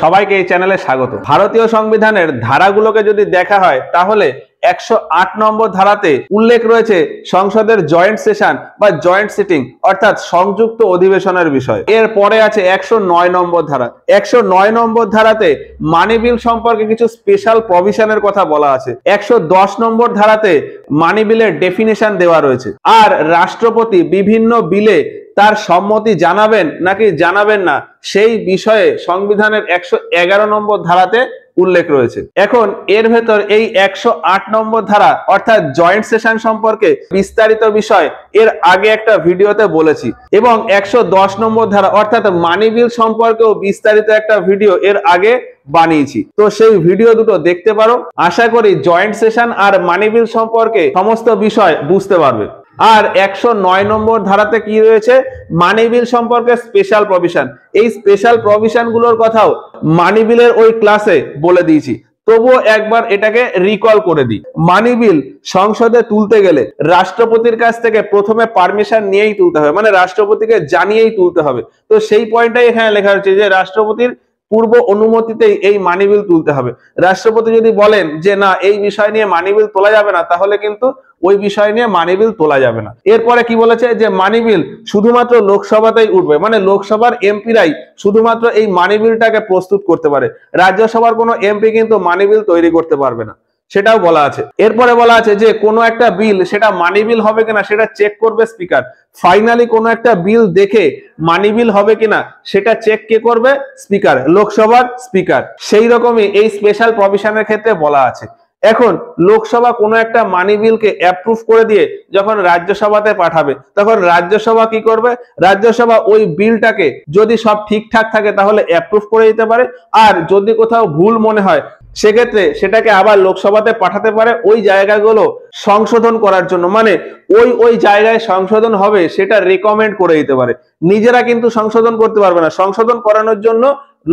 সবাইকে এই চ্যানেলে স্বাগত ভারতীয় সংবিধানের ধারাগুলোকে যদি দেখা হয় তাহলে একশো আট নম্বর ধারাতে উল্লেখ রয়েছে সংসদের জয়েন্ট সেশন বা জয়েন্ট সিটিং অর্থাৎ সংযুক্ত অধিবেশনের বিষয় এর পরে আছে একশো নয় নম্বর ধারা একশো নয় নম্বর ধারাতে মানি বিল সম্পর্কে কিছু স্পেশাল প্রভিশনের কথা বলা আছে একশো দশ নম্বর ধারাতে মানি বিলের ডেফিনেশন দেওয়া রয়েছে আর রাষ্ট্রপতি বিভিন্ন বিলে তার সম্মতি জানাবেন নাকি জানাবেন না সেই বিষয়ে সংবিধানের একশো এগারো নম্বর ধারাতে উল্লেখ রয়েছে এখন এর ভেতর এই একশো আট নম্বর ধারা অর্থাৎ জয়েন্ট সেশন সম্পর্কে বিস্তারিত বিষয় এর আগে একটা ভিডিওতে বলেছি এবং একশো দশ নম্বর ধারা অর্থাৎ মানি বিল সম্পর্কেও বিস্তারিত একটা ভিডিও এর আগে বানিয়েছি তো সেই ভিডিও দুটো দেখতে পারো আশা করি জয়েন্ট সেশন আর মানি বিল সম্পর্কে সমস্ত বিষয় বুঝতে পারবে আর একশো নয় নম্বর ধারাতে কি রয়েছে মানি বিল সম্পর্কে স্পেশাল প্রভিশন এই স্পেশাল প্রভিশন গুলোর কথাও মানি বিলের ওই ক্লাসে বলে দিয়েছি তবুও একবার এটাকে রিকল করে দিই মানি বিল সংসদে তুলতে গেলে রাষ্ট্রপতির কাছ থেকে প্রথমে পারমিশন নিয়েই তুলতে হবে মানে রাষ্ট্রপতিকে জানিয়েই তুলতে হবে তো সেই পয়েন্টটাই এখানে লেখা হচ্ছে যে রাষ্ট্রপতির পূর্ব অনুমতিতেই এই মানি বিল তুলতে হবে রাষ্ট্রপতি যদি বলেন যে না এই বিষয় নিয়ে মানি বিল তোলা যাবে না তাহলে কিন্তু ওই বিষয় নিয়ে মানি বিল তোলা যাবে না এরপরে কি বলেছে যে মানি বিল শুধুমাত্র লোকসভাতেই উঠবে মানে লোকসভার এমপিরাই শুধুমাত্র এই মানি বিলটাকে প্রস্তুত করতে পারে রাজ্যসভার কোনো এমপি কিন্তু মানি বিল তৈরি করতে পারবে না সেটাও বলা আছে এরপরে বলা আছে যে কোনো একটা বিল সেটা মানি বিল হবে কিনা সেটা চেক করবে স্পিকার ফাইনালি কোনো একটা বিল দেখে মানি বিল হবে কিনা সেটা চেক কে করবে স্পিকার লোকসভার স্পিকার সেই রকমই এই স্পেশাল প্রভিশনের ক্ষেত্রে বলা আছে এখন লোকসভা কোনো একটা মানি বিলকে অ্যাপ্রুভ করে দিয়ে যখন রাজ্যসভাতে পাঠাবে তখন রাজ্যসভা কি করবে রাজ্যসভা ওই বিলটাকে যদি সব ঠিকঠাক থাকে তাহলে অ্যাপ্রুভ করে দিতে পারে আর যদি কোথাও ভুল মনে হয় সেক্ষেত্রে সেটাকে আবার লোকসভাতে পাঠাতে পারে ওই জায়গাগুলো সংশোধন করার জন্য মানে ওই ওই জায়গায় সংশোধন হবে সেটা রেকমেন্ড করে দিতে পারে নিজেরা কিন্তু সংশোধন করতে পারবে না সংশোধন করানোর জন্য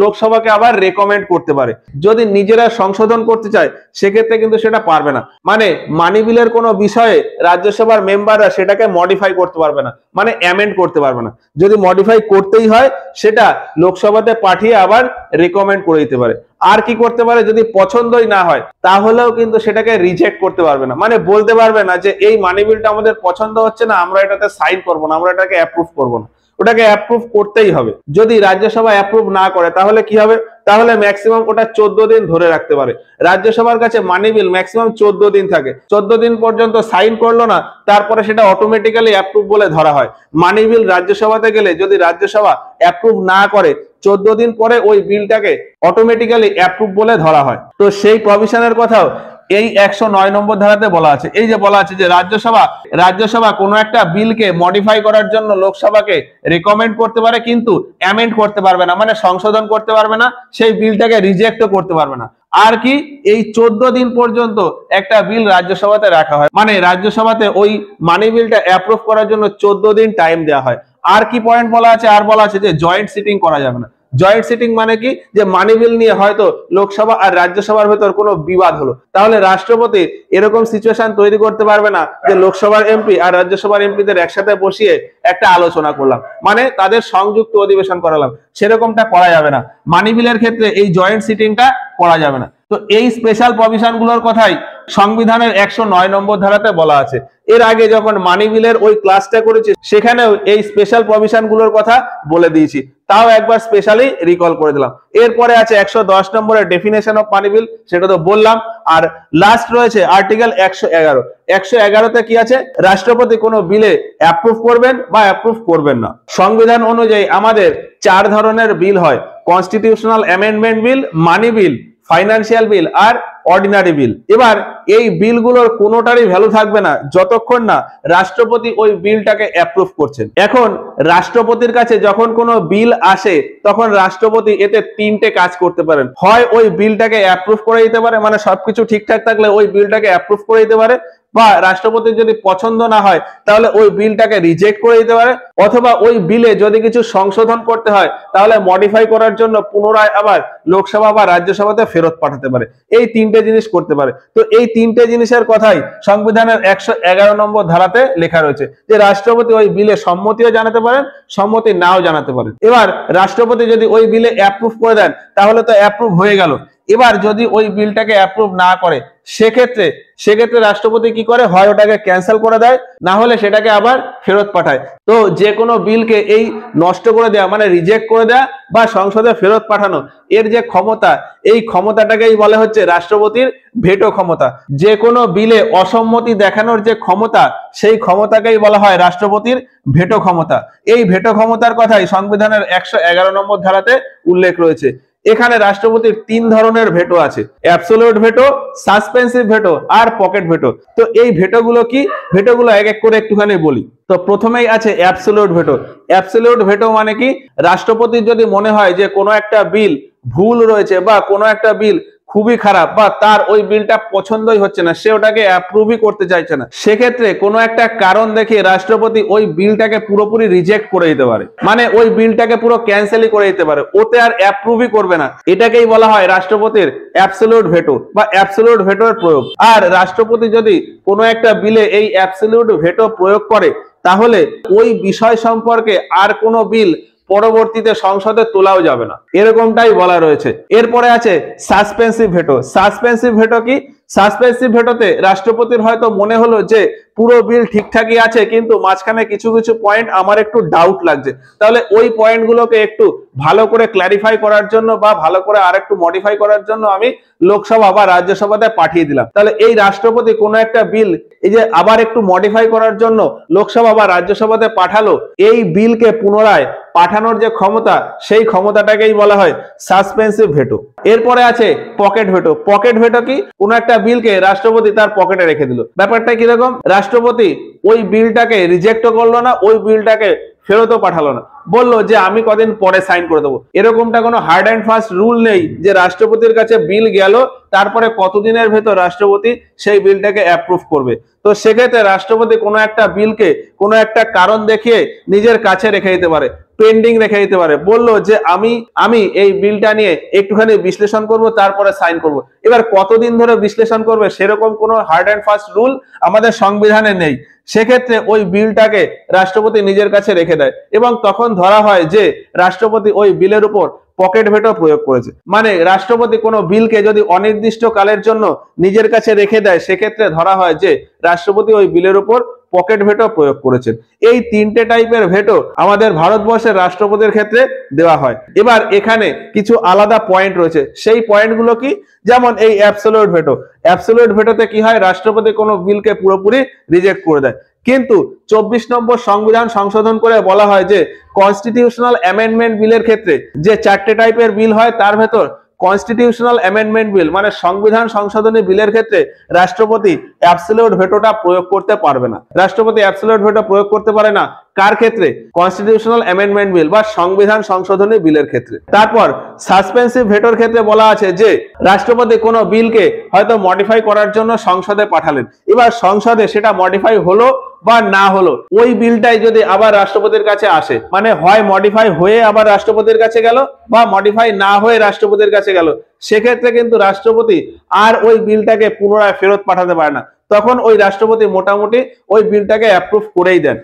লোকসভাকে আবার রেকমেন্ড করতে পারে যদি নিজেরা সংশোধন করতে চায় সেক্ষেত্রে কিন্তু সেটা পারবে না মানে মানি বিলের কোনো বিষয়ে রাজ্যসভার মেম্বাররা সেটাকে মডিফাই করতে পারবে না মানে অ্যামেন্ড করতে পারবে না যদি মডিফাই করতেই হয় সেটা লোকসভাতে পাঠিয়ে আবার রেকমেন্ড করে দিতে পারে আর কি করতে পারে যদি পছন্দই না হয় তাহলেও কিন্তু সেটাকে রিজেক্ট করতে পারবে না মানে বলতে পারবে না যে এই মানি বিলটা আমাদের পছন্দ হচ্ছে না আমরা এটাতে সাইন করবো না আমরা এটাকে অ্যাপ্রুভ করবো না ওটাকে অ্যাপ্রুভ করতেই হবে যদি রাজ্যসভা অ্যাপ্রুভ না করে তাহলে কি হবে তাহলে ম্যাক্সিমাম ওটা চোদ্দ দিন ধরে রাখতে পারে রাজ্যসভার কাছে মানি বিল ম্যাক্সিমাম চোদ্দ দিন থাকে চোদ্দ দিন পর্যন্ত সাইন করলো না তারপরে সেটা অটোমেটিক্যালি অ্যাপ্রুভ বলে ধরা হয় মানি বিল রাজ্যসভাতে গেলে যদি রাজ্যসভা অ্যাপ্রুভ না করে চোদ্দ দিন পরে ওই বিলটাকে অটোমেটিক্যালি অ্যাপ্রুভ বলে ধরা হয় তো সেই প্রভিশনের কথাও এই একশো নয় নম্বর ধারাতে বলা আছে এই যে বলা আছে যে রাজ্যসভা রাজ্যসভা কোনো একটা বিলকে মডিফাই করার জন্য লোকসভাকে রেকমেন্ড করতে পারে কিন্তু অ্যামেন্ড করতে পারবে না মানে সংশোধন করতে পারবে না সেই বিলটাকে রিজেক্টও করতে পারবে না আর কি এই চোদ্দ দিন পর্যন্ত একটা বিল রাজ্যসভাতে রাখা হয় মানে রাজ্যসভাতে ওই মানি বিলটা অ্যাপ্রুভ করার জন্য চোদ্দ দিন টাইম দেওয়া হয় আর কি পয়েন্ট বলা আছে আর বলা আছে যে জয়েন্ট সিটিং করা যাবে না জয়েন্ট সিটিং মানে কি যে মানি বিল নিয়ে হয়তো লোকসভা আর রাজ্যসভার ভেতর কোনো বিবাদ হলো তাহলে রাষ্ট্রপতি এরকম সিচুয়েশন তৈরি করতে পারবে না যে হ্যাঁ। লোকসভার এমপি আর রাজ্যসভার এমপিদের একসাথে বসিয়ে একটা আলোচনা করলাম মানে তাদের সংযুক্ত অধিবেশন করালাম সেরকমটা করা যাবে না মানি বিলের ক্ষেত্রে এই জয়েন্ট সিটিংটা করা যাবে না তো এই স্পেশাল প্রভিশনগুলোর কথাই সংবিধানের একশো নয় নম্বর ধারাতে বলা আছে এর আগে যখন মানি বিলের ওই ক্লাসটা করেছি সেখানেও এই স্পেশাল প্রভিশনগুলোর কথা বলে দিয়েছি তাও একবার স্পেশালি রিকল করে দিলাম এরপরে আছে একশো দশ নম্বরের ডেফিনেশন অফ মানি বিল সেটা তো বললাম আর লাস্ট রয়েছে আর্টিকেল একশো এগারো একশো এগারোতে কি আছে রাষ্ট্রপতি কোনো বিলে অ্যাপ্রুভ করবেন বা অ্যাপ্রুভ করবেন না সংবিধান অনুযায়ী আমাদের চার ধরনের বিল হয় constitutional amendment bill money bill financial bill আর অর্ডিনারি বিল এবার এই বিলগুলোর কোনোটারই ভ্যালু থাকবে না যতক্ষণ না রাষ্ট্রপতি ওই বিলটাকে অ্যাপ্রুভ করছেন এখন রাষ্ট্রপতির কাছে যখন কোনো বিল আসে তখন রাষ্ট্রপতি এতে তিনটে কাজ করতে পারেন হয় ওই বিলটাকে অ্যাপ্রুভ করে দিতে পারে মানে সবকিছু ঠিকঠাক থাকলে ওই বিলটাকে অ্যাপ্রুভ করে দিতে পারে বা রাষ্ট্রপতির যদি পছন্দ না হয় তাহলে ওই বিলটাকে রিজেক্ট করে দিতে পারে অথবা ওই বিলে যদি কিছু সংশোধন করতে হয় তাহলে মডিফাই করার জন্য পুনরায় আবার লোকসভা বা রাজ্যসভাতে ফেরত পাঠাতে পারে এই তিনটে জিনিস করতে পারে তো এই তিনটে জিনিসের কথাই সংবিধানের একশো নম্বর ধারাতে লেখা রয়েছে যে রাষ্ট্রপতি ওই বিলে সম্মতিও জানাতে পারেন সম্মতি নাও জানাতে পারেন এবার রাষ্ট্রপতি যদি ওই বিলে অ্যাপ্রুভ করে দেন তাহলে তো অ্যাপ্রুভ হয়ে গেল এবার যদি ওই বিলটাকে অ্যাপ্রুভ না করে সেক্ষেত্রে সেক্ষেত্রে রাষ্ট্রপতি কি করে হয় ওটাকে ক্যান্সেল করে দেয় না হলে সেটাকে আবার ফেরত পাঠায় তো যে কোনো বিলকে এই নষ্ট করে দেয়া মানে রিজেক্ট করে দেয়া বা সংসদে ফেরত পাঠানো এর যে ক্ষমতা এই ক্ষমতাটাকেই বলে হচ্ছে রাষ্ট্রপতির ভেটো ক্ষমতা যে কোনো বিলে অসম্মতি দেখানোর যে ক্ষমতা সেই ক্ষমতাকেই বলা হয় রাষ্ট্রপতির ভেটো ক্ষমতা এই ভেটো ক্ষমতার কথাই সংবিধানের একশো নম্বর ধারাতে উল্লেখ রয়েছে এখানে রাষ্ট্রপতির তিন ধরনের ভেটো আছে অ্যাবসোলিউট ভেটো সাসপেন্সিভ ভেটো আর পকেট ভেটো তো এই ভেটোগুলো কি ভেটোগুলো এক এক করে একটুখানি বলি তো প্রথমেই আছে অ্যাবসোলিউট ভেটো অ্যাবসোলিউট ভেটো মানে কি রাষ্ট্রপতির যদি মনে হয় যে কোনো একটা বিল ভুল রয়েছে বা কোনো একটা বিল খুবই খারাপ বা তার ওই বিলটা পছন্দই হচ্ছে না সে ওটাকে অ্যাপ্রুভই করতে চাইছে না সেক্ষেত্রে কোনো একটা কারণ দেখে রাষ্ট্রপতি ওই বিলটাকে পুরোপুরি রিজেক্ট করে দিতে পারে মানে ওই বিলটাকে পুরো ক্যান্সেলই করে দিতে পারে ওতে আর অ্যাপ্রুভই করবে না এটাকেই বলা হয় রাষ্ট্রপতির অ্যাপসলিউট ভেটো বা অ্যাপসলিউট ভেটোর প্রয়োগ আর রাষ্ট্রপতি যদি কোনো একটা বিলে এই অ্যাপসলিউট ভেটো প্রয়োগ করে তাহলে ওই বিষয় সম্পর্কে আর কোনো বিল পরবর্তীতে সংসদে তোলাও যাবে না এরকমটাই বলা রয়েছে এরপরে আছে সাসপেন্সিভ ভেটো সাসপেন্সিভ ভেটো কি সাসপেন্সিভ ভেটোতে রাষ্ট্রপতির হয়তো মনে হলো যে পুরো বিল ঠিকঠাকই আছে কিন্তু মাঝখানে কিছু কিছু পয়েন্ট আমার একটু ডাউট লাগছে তাহলে ওই পয়েন্টগুলোকে একটু ভালো করে ক্ল্যারিফাই করার জন্য বা ভালো করে আর একটু মডিফাই করার জন্য আমি লোকসভা বা রাজ্যসভাতে পাঠিয়ে দিলাম তাহলে এই রাষ্ট্রপতি কোনো একটা বিল এই যে আবার একটু মডিফাই করার জন্য লোকসভা বা রাজ্যসভাতে পাঠালো এই বিলকে পুনরায় পাঠানোর যে ক্ষমতা সেই ক্ষমতাটাকেই বলা হয় সাসপেন্সিভ ভেটো এরপরে আছে পকেট ভেটো পকেট ভেটো কি কোনো একটা বিলকে রাষ্ট্রপতি তার পকেটে রেখে দিল ব্যাপারটা কিরকম রাষ্ট্রপতি ওই বিলটাকে রিজেক্টও করলো না ওই বিলটাকে ফেরতও পাঠালো না বললো যে আমি কদিন পরে সাইন করে দেবো এরকমটা কোনো হার্ড অ্যান্ড ফাস্ট রুল নেই যে রাষ্ট্রপতির কাছে বিল গেল তারপরে কতদিনের ভেতর রাষ্ট্রপতি সেই বিলটাকে অ্যাপ্রুভ করবে তো সেক্ষেত্রে রাষ্ট্রপতি কোনো একটা বিলকে কোনো একটা কারণ দেখিয়ে নিজের কাছে রেখে দিতে পারে পেন্ডিং রেখে দিতে পারে বললো যে আমি আমি এই বিলটা নিয়ে একটুখানি বিশ্লেষণ করব তারপরে সাইন করব এবার কতদিন ধরে বিশ্লেষণ করবে সেরকম কোনো হার্ড অ্যান্ড ফাস্ট রুল আমাদের সংবিধানে নেই সেক্ষেত্রে ওই বিলটাকে রাষ্ট্রপতি নিজের কাছে রেখে দেয় এবং তখন ধরা হয় যে রাষ্ট্রপতি ওই বিলের উপর পকেট ভেটো প্রয়োগ করেছে মানে রাষ্ট্রপতি কোনো বিলকে যদি অনির্দিষ্ট কালের জন্য নিজের কাছে রেখে দেয় সেক্ষেত্রে ধরা হয় যে রাষ্ট্রপতি ওই বিলের উপর পকেট ভেটো প্রয়োগ করেছেন এই তিনটে টাইপের ভেটো আমাদের ভারতবর্ষের রাষ্ট্রপতির ক্ষেত্রে দেওয়া হয় এবার এখানে কিছু আলাদা পয়েন্ট রয়েছে সেই পয়েন্টগুলো কি যেমন এই অ্যাবসোলিউট ভেটো অ্যাবসোলিউট ভেটোতে কি হয় রাষ্ট্রপতি কোনো বিলকে পুরোপুরি রিজেক্ট করে দেয় কিন্তু চব্বিশ নম্বর সংবিধান সংশোধন করে বলা হয় যে কনস্টিটিউশনাল অ্যামেন্ডমেন্ট বিলের ক্ষেত্রে যে চারটে টাইপের বিল হয় তার ভেতর কনস্টিটিউশনাল অ্যামেন্ডমেন্ট বিল মানে সংবিধান সংশোধনী বিলের ক্ষেত্রে রাষ্ট্রপতি অ্যাবসলিউট ভেটোটা প্রয়োগ করতে পারবে না রাষ্ট্রপতি অ্যাবসলিউট ভেটো প্রয়োগ করতে পারে না কার ক্ষেত্রে কনস্টিটিউশনাল অ্যামেন্ডমেন্ট বিল বা সংবিধান সংশোধনী বিলের ক্ষেত্রে তারপর সাসপেন্সিভ ভেটোর ক্ষেত্রে বলা আছে যে রাষ্ট্রপতি কোনো বিলকে হয়তো মডিফাই করার জন্য সংসদে পাঠালেন এবার সংসদে সেটা মডিফাই হলো বা না হলো ওই বিলটাই যদি আবার রাষ্ট্রপতির কাছে আসে মানে হয় মডিফাই হয়ে আবার রাষ্ট্রপতির কাছে গেল বা মডিফাই না হয়ে রাষ্ট্রপতির কাছে গেল সেক্ষেত্রে কিন্তু রাষ্ট্রপতি আর ওই বিলটাকে পুনরায় ফেরত পাঠাতে পারে না তখন ওই রাষ্ট্রপতি মোটামুটি ওই বিলটাকে অ্যাপ্রুভ করেই দেন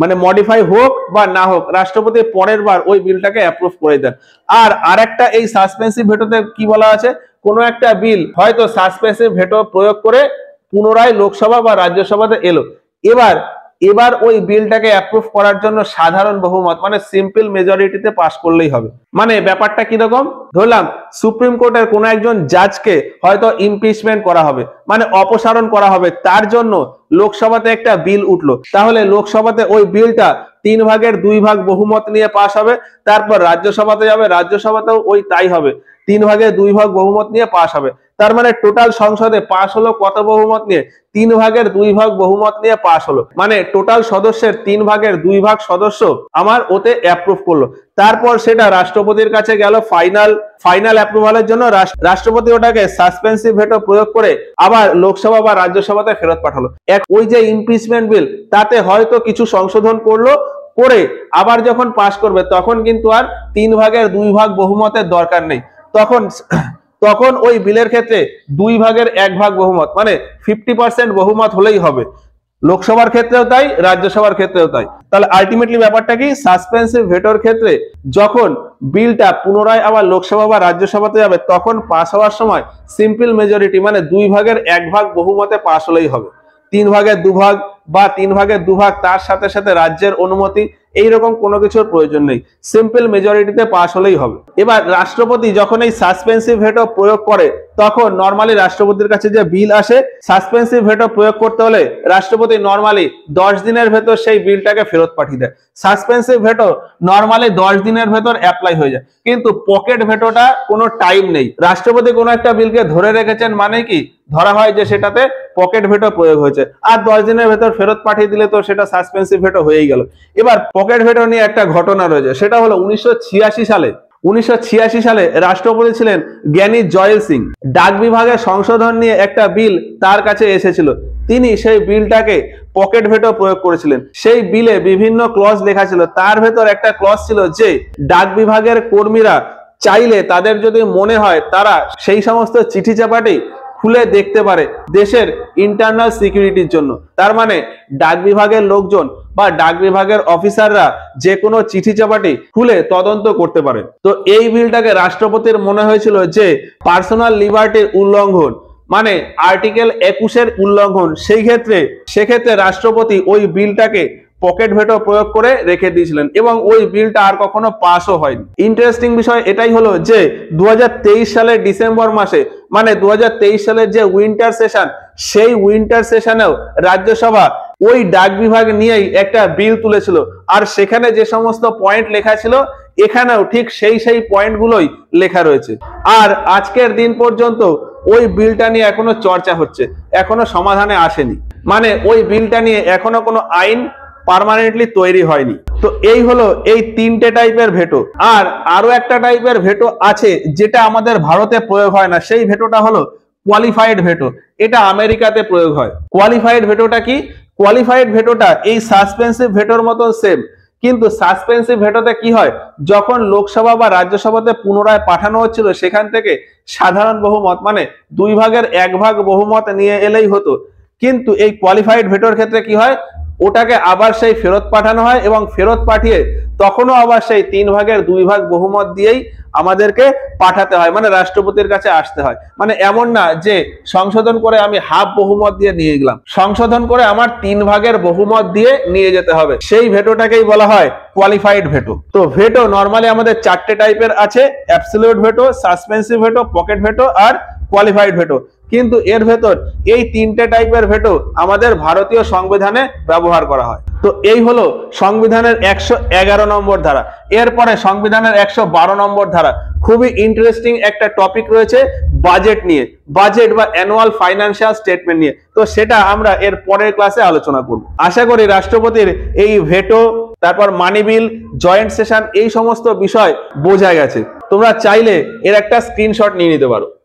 মানে মডিফাই হোক বা না হোক রাষ্ট্রপতি পরের বার ওই বিলটাকে অ্যাপ্রুভ করে দেন আর আরেকটা এই সাসপেন্সিভ ভেটোতে কি বলা আছে কোনো একটা বিল হয়তো সাসপেন্সিভ ভেটো প্রয়োগ করে পুনরায় লোকসভা বা রাজ্যসভাতে এলো এবার এবার ওই বিলটাকে অ্যাপ্রুভ করার জন্য সাধারণ বহুমত মানে সিম্পল মেজরিটিতে পাস করলেই হবে মানে ব্যাপারটা কিরকম ধরলাম সুপ্রিম কোর্টের কোনো একজন জাজকে হয়তো ইমপিচমেন্ট করা হবে মানে অপসারণ করা হবে তার জন্য লোকসভাতে একটা বিল উঠলো তাহলে লোকসভাতে ওই বিলটা তিন ভাগের দুই ভাগ বহুমত নিয়ে পাশ হবে তারপর রাজ্যসভাতে যাবে রাজ্যসভাতেও ওই তাই হবে তিন ভাগে দুই ভাগ বহুমত নিয়ে পাশ হবে তার মানে টোটাল সংসদে পাশ হলো কত বহুমত নিয়ে তিন ভাগের দুই ভাগ বহুমত নিয়ে পাশ হলো মানে টোটাল সদস্যের তিন ভাগের দুই ভাগ সদস্য আমার ওতে অ্যাপ্রুভ করলো তারপর সেটা রাষ্ট্রপতির কাছে গেল ফাইনাল ফাইনাল অ্যাপ্রুভালের জন্য রাষ্ট্রপতি ওটাকে সাসপেন্সিভ ভেটো প্রয়োগ করে আবার লোকসভা বা রাজ্যসভাতে ফেরত পাঠালো এক ওই যে ইম্পিচমেন্ট বিল তাতে হয়তো কিছু সংশোধন করলো করে আবার যখন পাশ করবে তখন কিন্তু আর তিন ভাগের দুই ভাগ বহুমতের দরকার নেই তখন তখন ওই বিলের ক্ষেত্রে দুই ভাগের এক ভাগ বহুমত মানে ফিফটি পার্সেন্ট বহুমত হলেই হবে লোকসভার ক্ষেত্রেও তাই রাজ্যসভার ক্ষেত্রেও তাই তাহলে আলটিমেটলি ব্যাপারটা কি সাসপেন্সিভ ভেটোর ক্ষেত্রে যখন বিলটা পুনরায় আবার লোকসভা বা রাজ্যসভাতে যাবে তখন পাস হওয়ার সময় সিম্পল মেজরিটি মানে দুই ভাগের এক ভাগ বহুমতে পাস হলেই হবে তিন ভাগের দুভাগ বা তিন ভাগে দুভাগ তার সাথে সাথে রাজ্যের অনুমতি এইরকম কোনো কিছুর প্রয়োজন নেই সিম্পল মেজরিটিতে পাশ হলেই হবে এবার রাষ্ট্রপতি যখন এই সাসপেন্সিভ ভেটো প্রয়োগ করে তখন নর্মালি রাষ্ট্রপতির কাছে যে বিল আসে সাসপেন্সিভ ভেটো প্রয়োগ করতে হলে রাষ্ট্রপতি নর্মালি দশ দিনের ভেতর সেই বিলটাকে ফেরত পাঠিয়ে দেয় সাসপেন্সিভ ভেটো নর্মালি দশ দিনের ভেতর অ্যাপ্লাই হয়ে যায় কিন্তু পকেট ভেটোটা কোনো টাইম নেই রাষ্ট্রপতি কোনো একটা বিলকে ধরে রেখেছেন মানে কি ধরা হয় যে সেটাতে পকেট ভেটো প্রয়োগ হয়েছে আর দশ দিনের ভেতর ফেরত পাঠিয়ে দিলে তো সেটা সাসপেন্সিভ ভেটো হয়েই গেল এবার পকেট ভেটো নিয়ে একটা ঘটনা রয়েছে সেটা হলো উনিশশো সালে উনিশশো সালে রাষ্ট্রপতি ছিলেন জ্ঞানী জয়েল সিং ডাক বিভাগের সংশোধন নিয়ে একটা বিল তার কাছে এসেছিল তিনি সেই বিলটাকে পকেট ভেটো প্রয়োগ করেছিলেন সেই বিলে বিভিন্ন ক্লজ লেখা ছিল তার ভেতর একটা ক্লজ ছিল যে ডাক বিভাগের কর্মীরা চাইলে তাদের যদি মনে হয় তারা সেই সমস্ত চিঠি চাপাটি খুলে দেখতে পারে দেশের ইন্টারনাল সিকিউরিটির জন্য তার মানে ডাক বিভাগের লোকজন বা ডাক বিভাগের অফিসাররা যে কোনো চিঠি চাপাটি খুলে তদন্ত করতে পারেন তো এই বিলটাকে রাষ্ট্রপতির মনে হয়েছিল যে পার্সোনাল লিবার্টির উল্লঙ্ঘন মানে আর্টিকেল একুশের উল্লঙ্ঘন সেই ক্ষেত্রে সেক্ষেত্রে রাষ্ট্রপতি ওই বিলটাকে পকেট ভেটো প্রয়োগ করে রেখে দিয়েছিলেন এবং ওই বিলটা আর কখনো পাসও হয়নি ইন্টারেস্টিং বিষয় এটাই হলো যে দু সালের ডিসেম্বর মাসে মানে দু সালের যে উইন্টার সেশন সেই উইন্টার সেশনেও রাজ্যসভা ওই ডাক বিভাগ নিয়েই একটা বিল তুলেছিল আর সেখানে যে সমস্ত পয়েন্ট লেখা ছিল এখানেও ঠিক সেই সেই পয়েন্টগুলোই লেখা রয়েছে আর আজকের দিন পর্যন্ত ওই বিলটা নিয়ে এখনো চর্চা হচ্ছে এখনো সমাধানে আসেনি মানে ওই বিলটা নিয়ে এখনো কোনো আইন পারমানেন্টলি তৈরি হয়নি তো এই হলো এই তিনটে টাইপের ভেটো আর আরো একটা টাইপের ভেটো আছে যেটা আমাদের ভারতে প্রয়োগ হয় না সেই ভেটোটা হলো কোয়ালিফাইড ভেটো এটা আমেরিকাতে প্রয়োগ হয় কোয়ালিফাইড ভেটোটা কি কোয়ালিফাইড ভেটোটা এই সাসপেন্সিভ ভেটোর মতো সেম কিন্তু সাসপেন্সিভ ভেটোতে কি হয় যখন লোকসভা বা রাজ্যসভাতে পুনরায় পাঠানো হচ্ছিল সেখান থেকে সাধারণ বহুমত মানে দুই ভাগের এক ভাগ বহুমত নিয়ে এলেই হতো কিন্তু এই কোয়ালিফাইড ভেটোর ক্ষেত্রে কি হয় ওটাকে আবার সেই ফেরত পাঠানো হয় এবং ফেরত পাঠিয়ে তখনও আবার সেই তিন ভাগের দুই ভাগ বহুমত দিয়েই আমাদেরকে পাঠাতে হয় মানে রাষ্ট্রপতির কাছে আসতে হয় মানে এমন না যে সংশোধন করে আমি হাফ বহুমত দিয়ে নিয়ে গেলাম সংশোধন করে আমার তিন ভাগের বহুমত দিয়ে নিয়ে যেতে হবে সেই ভেটোটাকেই বলা হয় কোয়ালিফাইড ভেটো তো ভেটো নর্মালি আমাদের চারটে টাইপের আছে absolute veto suspensive veto pocket veto আর কোয়ালিফাইড ভেটো কিন্তু এর ভেতর এই তিনটে টাইপের ভেটো আমাদের ভারতীয় সংবিধানে ব্যবহার করা হয় তো এই হলো সংবিধানের একশো এগারো নম্বর ধারা এরপরে সংবিধানের একশো বারো নম্বর ধারা খুবই ইন্টারেস্টিং একটা টপিক রয়েছে বাজেট নিয়ে বাজেট বা অ্যানুয়াল ফাইন্যান্সিয়াল স্টেটমেন্ট নিয়ে তো সেটা আমরা এর পরের ক্লাসে আলোচনা করব আশা করি রাষ্ট্রপতির এই ভেটো তারপর মানি বিল জয়েন্ট সেশন এই সমস্ত বিষয় বোঝা গেছে তোমরা চাইলে এর একটা স্ক্রিনশট নিয়ে নিতে পারো